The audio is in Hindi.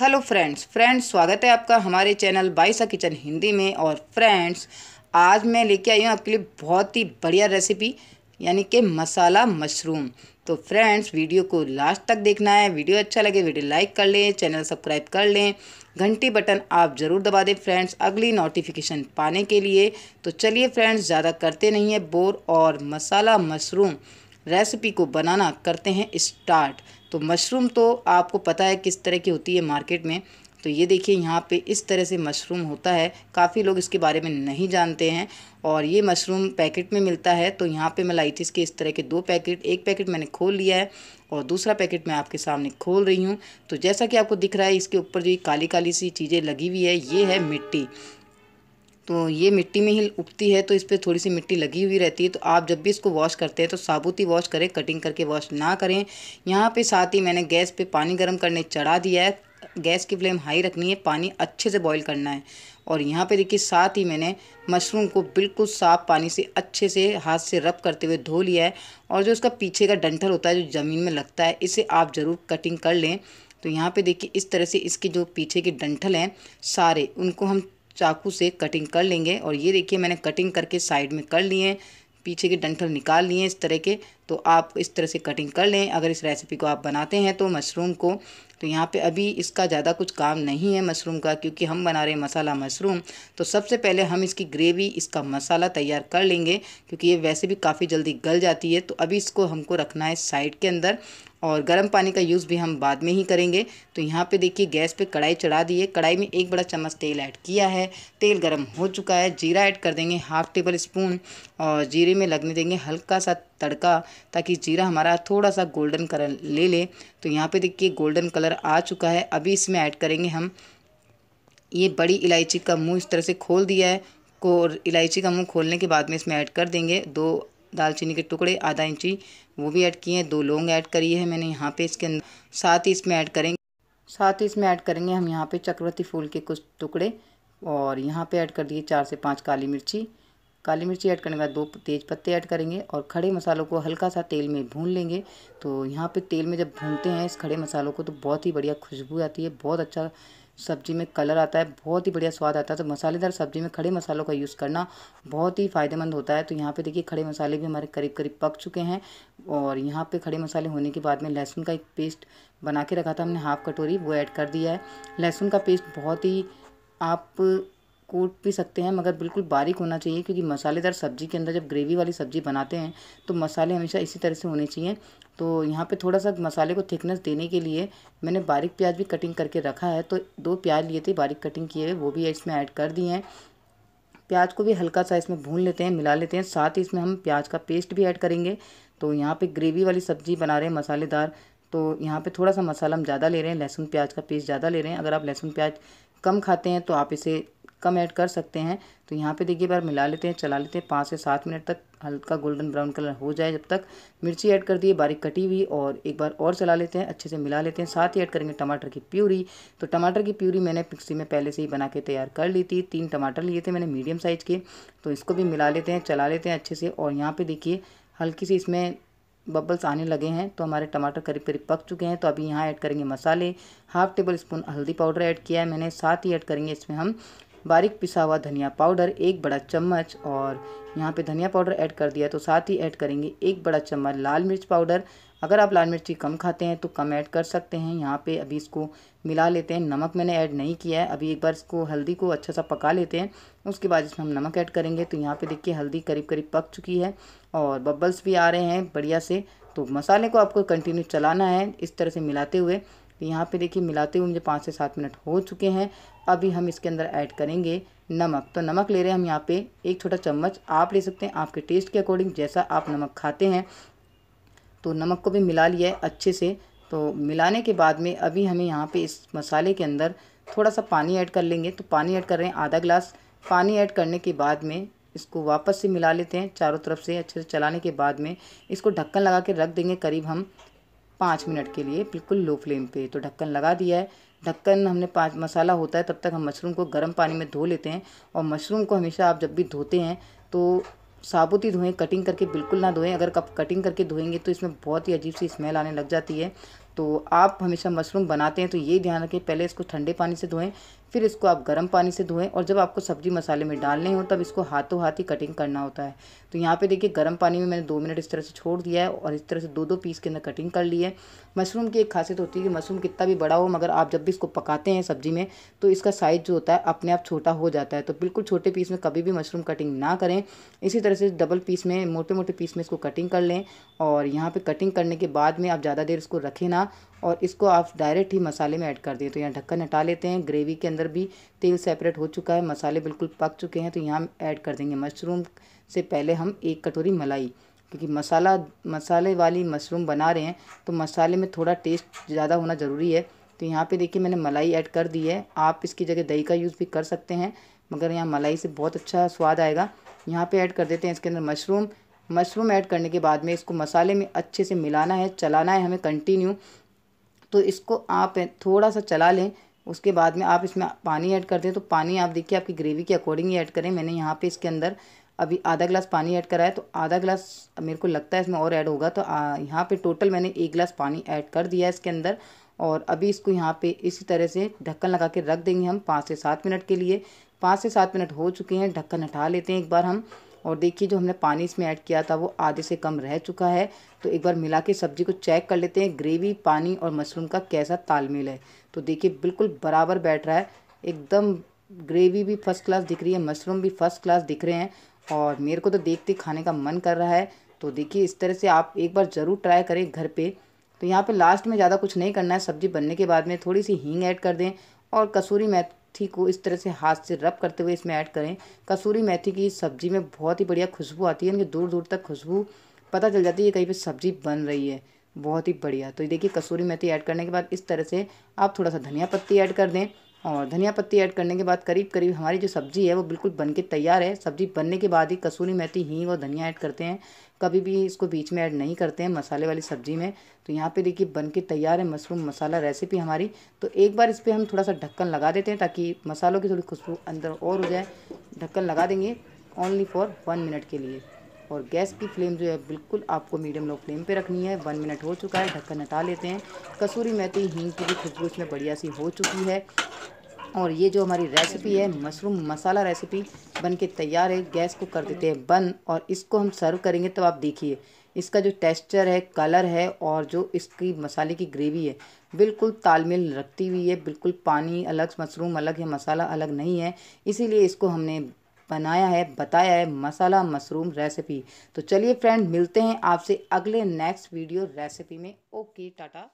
हेलो फ्रेंड्स फ्रेंड्स स्वागत है आपका हमारे चैनल बाईसा किचन हिंदी में और फ्रेंड्स आज मैं लेके आई हूँ आपके लिए बहुत ही बढ़िया रेसिपी यानी कि मसाला मशरूम तो फ्रेंड्स वीडियो को लास्ट तक देखना है वीडियो अच्छा लगे वीडियो लाइक कर लें चैनल सब्सक्राइब कर लें घंटी बटन आप ज़रूर दबा दें फ्रेंड्स अगली नोटिफिकेशन पाने के लिए तो चलिए फ्रेंड्स ज़्यादा करते नहीं है बोर और मसाला मशरूम रेसिपी को बनाना करते हैं स्टार्ट तो मशरूम तो आपको पता है किस तरह की होती है मार्केट में तो ये देखिए यहाँ पे इस तरह से मशरूम होता है काफ़ी लोग इसके बारे में नहीं जानते हैं और ये मशरूम पैकेट में मिलता है तो यहाँ पे मैं लाई थी इसके इस तरह के दो पैकेट एक पैकेट मैंने खोल लिया है और दूसरा पैकेट मैं आपके सामने खोल रही हूँ तो जैसा कि आपको दिख रहा है इसके ऊपर जो काली काली सी चीज़ें लगी हुई है ये है मिट्टी तो ये मिट्टी में ही उगती है तो इस पर थोड़ी सी मिट्टी लगी हुई रहती है तो आप जब भी इसको वॉश करते हैं तो साबुत ही वॉश करें कटिंग करके वॉश ना करें यहाँ पे साथ ही मैंने गैस पे पानी गर्म करने चढ़ा दिया है गैस की फ्लेम हाई रखनी है पानी अच्छे से बॉईल करना है और यहाँ पे देखिए साथ ही मैंने मशरूम को बिल्कुल साफ पानी से अच्छे से हाथ से रब करते हुए धो लिया है और जो उसका पीछे का डंठल होता है जो ज़मीन में लगता है इसे आप ज़रूर कटिंग कर लें तो यहाँ पे देखिए इस तरह से इसके जो पीछे के डंठल हैं सारे उनको हम चाकू से कटिंग कर लेंगे और ये देखिए मैंने कटिंग करके साइड में कर लिए हैं पीछे के डंठल निकाल लिए इस तरह के तो आप इस तरह से कटिंग कर लें अगर इस रेसिपी को आप बनाते हैं तो मशरूम को तो यहाँ पे अभी इसका ज़्यादा कुछ काम नहीं है मशरूम का क्योंकि हम बना रहे हैं मसाला मशरूम तो सबसे पहले हम इसकी ग्रेवी इसका मसाला तैयार कर लेंगे क्योंकि ये वैसे भी काफ़ी जल्दी गल जाती है तो अभी इसको हमको रखना है साइड के अंदर और गर्म पानी का यूज़ भी हम बाद में ही करेंगे तो यहाँ पे देखिए गैस पे कढ़ाई चढ़ा दी है कढ़ाई में एक बड़ा चम्मच तेल ऐड किया है तेल गर्म हो चुका है जीरा ऐड कर देंगे हाफ़ टेबल स्पून और जीरे में लगने देंगे हल्का सा तड़का ताकि जीरा हमारा थोड़ा सा गोल्डन कलर ले ले तो यहाँ पर देखिए गोल्डन कलर आ चुका है अभी इसमें ऐड करेंगे हम ये बड़ी इलायची का मुँह इस तरह से खोल दिया है को और इलायची का मुंह खोलने के बाद में इसमें ऐड कर देंगे दो दालचीनी के टुकड़े आधा इंची वो भी ऐड किए हैं दो लौंग ऐड करी है मैंने यहाँ पे इसके अंदर साथ ही इसमें ऐड करेंगे साथ ही इसमें ऐड करेंगे हम यहाँ पे चक्रवर्ती फूल के कुछ टुकड़े और यहाँ पे ऐड कर दिए चार से पाँच काली मिर्ची काली मिर्ची ऐड करने के बाद दो तेज पत्ते ऐड करेंगे और खड़े मसालों को हल्का सा तेल में भून लेंगे तो यहाँ पे तेल में जब भूनते हैं इस खड़े मसालों को तो बहुत ही बढ़िया खुशबू आती है बहुत अच्छा सब्ज़ी में कलर आता है बहुत ही बढ़िया स्वाद आता है तो मसालेदार सब्ज़ी में खड़े मसालों का यूज़ करना बहुत ही फ़ायदेमंद होता है तो यहाँ पे देखिए खड़े मसाले भी हमारे करीब करीब पक चुके हैं और यहाँ पे खड़े मसाले होने के बाद में लहसुन का एक पेस्ट बना के रखा था हमने हाफ़ कटोरी वो ऐड कर दिया है लहसुन का पेस्ट बहुत ही आप कूट भी सकते हैं मगर बिल्कुल बारीक होना चाहिए क्योंकि मसालेदार सब्ज़ी के अंदर जब ग्रेवी वाली सब्ज़ी बनाते हैं तो मसाले हमेशा इसी तरह से होने चाहिए तो यहाँ पे थोड़ा सा मसाले को थिकनेस देने के लिए मैंने बारीक प्याज भी कटिंग करके रखा है तो दो प्याज लिए थे बारीक कटिंग किए हुए वो भी इसमें ऐड कर दिए हैं प्याज को भी हल्का सा इसमें भून लेते हैं मिला लेते हैं साथ ही इसमें हम प्याज का पेस्ट भी ऐड करेंगे तो यहाँ पर ग्रेवी वाली सब्ज़ी बना रहे हैं मसालेदार तो यहाँ पर थोड़ा सा मसाला हम ज़्यादा ले रहे हैं लहसुन प्याज का पेस्ट ज़्यादा ले रहे हैं अगर आप लहसुन प्याज कम खाते हैं तो आप इसे कम ऐड कर सकते हैं तो यहाँ पे देखिए बार मिला लेते हैं चला लेते हैं पाँच से सात मिनट तक हल्का गोल्डन ब्राउन कलर हो जाए जब तक मिर्ची ऐड कर दिए बारीक कटी हुई और एक बार और चला लेते हैं अच्छे से मिला लेते हैं साथ ही ऐड करेंगे टमाटर की प्यूरी तो टमाटर की प्यूरी मैंने मिक्सी में पहले से ही बना के तैयार कर ली थी तीन टमाटर लिए थे मैंने मीडियम साइज़ के तो इसको भी मिला लेते हैं चला लेते हैं अच्छे से और यहाँ पर देखिए हल्की सी इसमें बबल्स आने लगे हैं तो हमारे टमाटर करीब करीब पक चुके हैं तो अभी यहाँ ऐड करेंगे मसाले हाफ टेबल स्पून हल्दी पाउडर ऐड किया है मैंने साथ ही ऐड करेंगे इसमें हम बारीक पिसा हुआ धनिया पाउडर एक बड़ा चम्मच और यहाँ पे धनिया पाउडर ऐड कर दिया तो साथ ही ऐड करेंगे एक बड़ा चम्मच लाल मिर्च पाउडर अगर आप लाल मिर्ची कम खाते हैं तो कम ऐड कर सकते हैं यहाँ पे अभी इसको मिला लेते हैं नमक मैंने ऐड नहीं किया है अभी एक बार इसको हल्दी को अच्छा सा पका लेते हैं उसके बाद इसमें हम नमक ऐड करेंगे तो यहाँ पे देखिए हल्दी करीब करीब पक चुकी है और बबल्स भी आ रहे हैं बढ़िया से तो मसाले को आपको कंटिन्यू चलाना है इस तरह से मिलाते हुए तो यहाँ पे देखिए मिलाते हुए मुझे पाँच से सात मिनट हो चुके हैं अभी हम इसके अंदर ऐड करेंगे नमक तो नमक ले रहे हैं हम यहाँ पे एक छोटा चम्मच आप ले सकते हैं आपके टेस्ट के अकॉर्डिंग जैसा आप नमक खाते हैं तो नमक को भी मिला लिया है अच्छे से तो मिलाने के बाद में अभी हमें यहाँ पे इस मसाले के अंदर थोड़ा सा पानी ऐड कर लेंगे तो पानी ऐड कर रहे हैं आधा ग्लास पानी ऐड करने के बाद में इसको वापस से मिला लेते हैं चारों तरफ से अच्छे से चलाने के बाद में इसको ढक्कन लगा के रख देंगे करीब हम पाँच मिनट के लिए बिल्कुल लो फ्लेम पे तो ढक्कन लगा दिया है ढक्कन हमने पाँच मसाला होता है तब तक हम मशरूम को गर्म पानी में धो लेते हैं और मशरूम को हमेशा आप जब भी धोते हैं तो साबुत ही धोएं कटिंग करके बिल्कुल ना धोएं अगर कप कटिंग करके धोएंगे तो इसमें बहुत ही अजीब सी स्मेल आने लग जाती है तो आप हमेशा मशरूम बनाते हैं तो ये ध्यान रखें पहले इसको ठंडे पानी से धोएं फिर इसको आप गर्म पानी से धोएं और जब आपको सब्जी मसाले में डालने हो तब इसको हाथों हाथ ही कटिंग करना होता है तो यहाँ पे देखिए गर्म पानी में मैंने दो मिनट इस तरह से छोड़ दिया है और इस तरह से दो दो पीस के अंदर कटिंग कर ली है मशरूम की एक खासियत होती है कि मशरूम कितना भी बड़ा हो मगर आप जब भी इसको पकाते हैं सब्जी में तो इसका साइज़ जो होता है अपने आप छोटा हो जाता है तो बिल्कुल छोटे पीस में कभी भी मशरूम कटिंग ना करें इसी तरह से डबल पीस में मोटे मोटे पीस में इसको कटिंग कर लें और यहाँ पर कटिंग करने के बाद में आप ज़्यादा देर इसको रखें ना और इसको आप डायरेक्ट ही मसाले में ऐड कर दिए तो यहाँ ढक्कन हटा लेते हैं ग्रेवी के अंदर भी तेल सेपरेट हो चुका है मसाले बिल्कुल पक चुके हैं तो यहाँ ऐड कर देंगे मशरूम से पहले हम एक कटोरी मलाई क्योंकि मसाला मसाले वाली मशरूम बना रहे हैं तो मसाले में थोड़ा टेस्ट ज़्यादा होना ज़रूरी है तो यहाँ पे देखिए मैंने मलाई ऐड कर दी है आप इसकी जगह दही का यूज़ भी कर सकते हैं मगर यहाँ मलाई से बहुत अच्छा स्वाद आएगा यहाँ पे ऐड कर देते हैं इसके अंदर मशरूम मशरूम ऐड करने के बाद में इसको मसाले में अच्छे से मिलाना है चलाना है हमें कंटिन्यू तो इसको आप थोड़ा सा चला लें उसके बाद में आप इसमें पानी ऐड कर दें तो पानी आप देखिए आपकी ग्रेवी के अकॉर्डिंग ही ऐड करें मैंने यहाँ पे इसके अंदर अभी आधा गिलास पानी ऐड करा है तो आधा गिलास मेरे को लगता है इसमें और ऐड होगा तो यहाँ पे टोटल मैंने एक गिलास पानी ऐड कर दिया है इसके अंदर और अभी इसको यहाँ पे इसी तरह से ढक्कन लगा के रख देंगे हम पाँच से सात मिनट के लिए पाँच से सात मिनट हो चुके हैं ढक्कन हटा लेते हैं एक बार हम और देखिए जो हमने पानी इसमें ऐड किया था वो आधे से कम रह चुका है तो एक बार मिला के सब्जी को चेक कर लेते हैं ग्रेवी पानी और मशरूम का कैसा तालमेल है तो देखिए बिल्कुल बराबर बैठ रहा है एकदम ग्रेवी भी फर्स्ट क्लास दिख रही है मशरूम भी फर्स्ट क्लास दिख रहे हैं और मेरे को तो देखते खाने का मन कर रहा है तो देखिए इस तरह से आप एक बार ज़रूर ट्राई करें घर पर तो यहाँ पर लास्ट में ज़्यादा कुछ नहीं करना है सब्ज़ी बनने के बाद में थोड़ी सी हींग ऐड कर दें और कसूरी मैथ मेथी को इस तरह से हाथ से रब करते हुए इसमें ऐड करें कसूरी मेथी की सब्ज़ी में बहुत ही बढ़िया खुशबू आती है इनकी दूर दूर तक खुशबू पता चल जाती है कहीं पर सब्ज़ी बन रही है बहुत ही बढ़िया तो ये देखिए कसूरी मेथी ऐड करने के बाद इस तरह से आप थोड़ा सा धनिया पत्ती ऐड कर दें और धनिया पत्ती ऐड करने के बाद करीब करीब हमारी जो सब्ज़ी है वो बिल्कुल बन के तैयार है सब्ज़ी बनने के बाद ही कसूरी मेथी हींग और धनिया ऐड करते हैं कभी भी इसको बीच में ऐड नहीं करते हैं मसाले वाली सब्जी में तो यहाँ पे देखिए बन के तैयार है मशरूम मसाला रेसिपी हमारी तो एक बार इस पर हम थोड़ा सा ढक्कन लगा देते हैं ताकि मसालों की थोड़ी खुशबू अंदर और हो जाए ढक्कन लगा देंगे ओनली फॉर वन मिनट के लिए और गैस की फ्लेम जो है बिल्कुल आपको मीडियम लो फ्लेम पे रखनी है वन मिनट हो चुका है ढक्कन हटा लेते हैं कसूरी मेथी हींग की भी खुशबू इसमें बढ़िया सी हो चुकी है और ये जो हमारी रेसिपी है मशरूम मसाला रेसिपी बन के तैयार है गैस को कर देते हैं बंद और इसको हम सर्व करेंगे तो आप देखिए इसका जो टेक्सचर है कलर है और जो इसकी मसाले की ग्रेवी है बिल्कुल तालमेल रखती हुई है बिल्कुल पानी अलग मशरूम अलग है मसाला अलग नहीं है इसीलिए इसको हमने बनाया है बताया है मसाला मशरूम रेसिपी तो चलिए फ्रेंड मिलते हैं आपसे अगले नेक्स्ट वीडियो रेसिपी में ओके टाटा